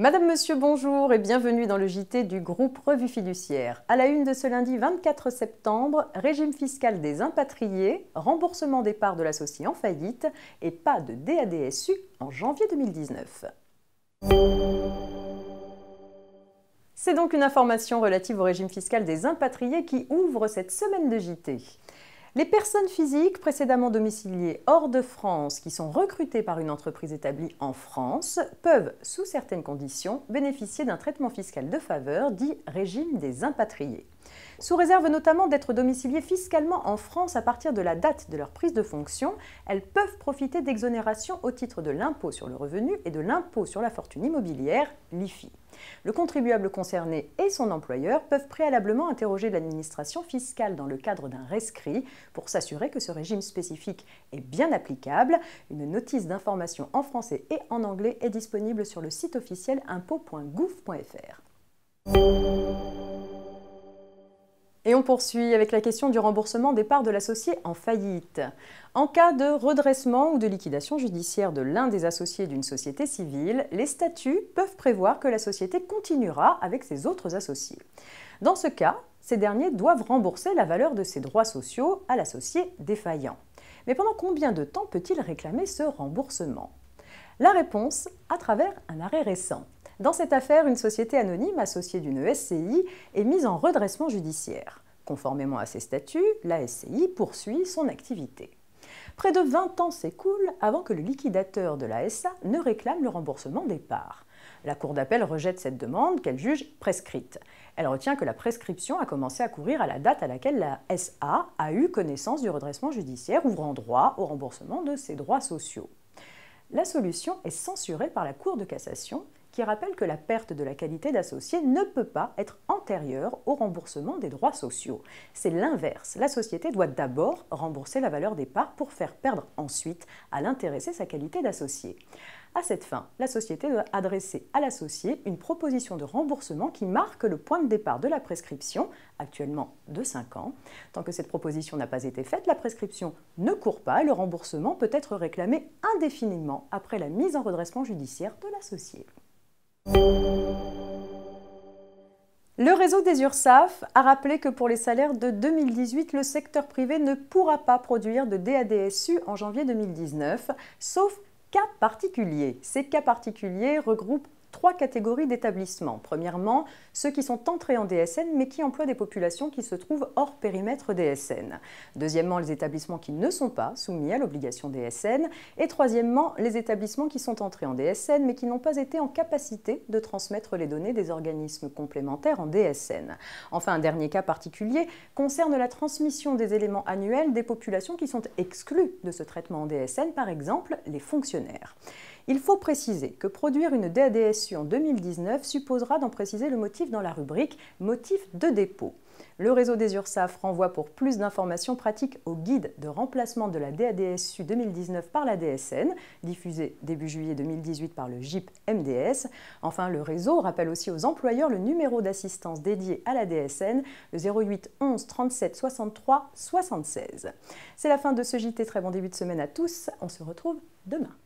Madame, Monsieur, bonjour et bienvenue dans le JT du groupe Revue Fiduciaire. À la une de ce lundi 24 septembre, régime fiscal des impatriés, remboursement des parts de l'associé en faillite et pas de DADSU en janvier 2019. C'est donc une information relative au régime fiscal des impatriés qui ouvre cette semaine de JT. Les personnes physiques précédemment domiciliées hors de France qui sont recrutées par une entreprise établie en France peuvent, sous certaines conditions, bénéficier d'un traitement fiscal de faveur dit régime des impatriés. Sous réserve notamment d'être domiciliées fiscalement en France à partir de la date de leur prise de fonction, elles peuvent profiter d'exonérations au titre de l'impôt sur le revenu et de l'impôt sur la fortune immobilière, l'IFI. Le contribuable concerné et son employeur peuvent préalablement interroger l'administration fiscale dans le cadre d'un rescrit pour s'assurer que ce régime spécifique est bien applicable. Une notice d'information en français et en anglais est disponible sur le site officiel impôt.gouv.fr. Et on poursuit avec la question du remboursement des parts de l'associé en faillite. En cas de redressement ou de liquidation judiciaire de l'un des associés d'une société civile, les statuts peuvent prévoir que la société continuera avec ses autres associés. Dans ce cas, ces derniers doivent rembourser la valeur de ses droits sociaux à l'associé défaillant. Mais pendant combien de temps peut-il réclamer ce remboursement La réponse à travers un arrêt récent. Dans cette affaire, une société anonyme associée d'une e SCI est mise en redressement judiciaire. Conformément à ses statuts, la e SCI poursuit son activité. Près de 20 ans s'écoulent avant que le liquidateur de la e SA ne réclame le remboursement des parts. La Cour d'appel rejette cette demande qu'elle juge prescrite. Elle retient que la prescription a commencé à courir à la date à laquelle la SA a eu connaissance du redressement judiciaire ouvrant droit au remboursement de ses droits sociaux. La solution est censurée par la Cour de cassation qui rappelle que la perte de la qualité d'associé ne peut pas être antérieure au remboursement des droits sociaux. C'est l'inverse. La société doit d'abord rembourser la valeur des parts pour faire perdre ensuite à l'intéressé sa qualité d'associé. À cette fin, la société doit adresser à l'associé une proposition de remboursement qui marque le point de départ de la prescription, actuellement de 5 ans. Tant que cette proposition n'a pas été faite, la prescription ne court pas et le remboursement peut être réclamé indéfiniment après la mise en redressement judiciaire de l'associé. Le réseau des URSAF a rappelé que pour les salaires de 2018, le secteur privé ne pourra pas produire de DADSU en janvier 2019, sauf cas particuliers. Ces cas particuliers regroupent trois catégories d'établissements. Premièrement, ceux qui sont entrés en DSN mais qui emploient des populations qui se trouvent hors périmètre DSN. Deuxièmement, les établissements qui ne sont pas soumis à l'obligation DSN. Et troisièmement, les établissements qui sont entrés en DSN mais qui n'ont pas été en capacité de transmettre les données des organismes complémentaires en DSN. Enfin, un dernier cas particulier concerne la transmission des éléments annuels des populations qui sont exclues de ce traitement en DSN, par exemple les fonctionnaires. Il faut préciser que produire une DADSU en 2019 supposera d'en préciser le motif dans la rubrique Motif de dépôt. Le réseau des URSAF renvoie pour plus d'informations pratiques au guide de remplacement de la DADSU 2019 par la DSN, diffusé début juillet 2018 par le JIP MDS. Enfin, le réseau rappelle aussi aux employeurs le numéro d'assistance dédié à la DSN, le 08 11 37 63 76. C'est la fin de ce JT, très bon début de semaine à tous, on se retrouve demain.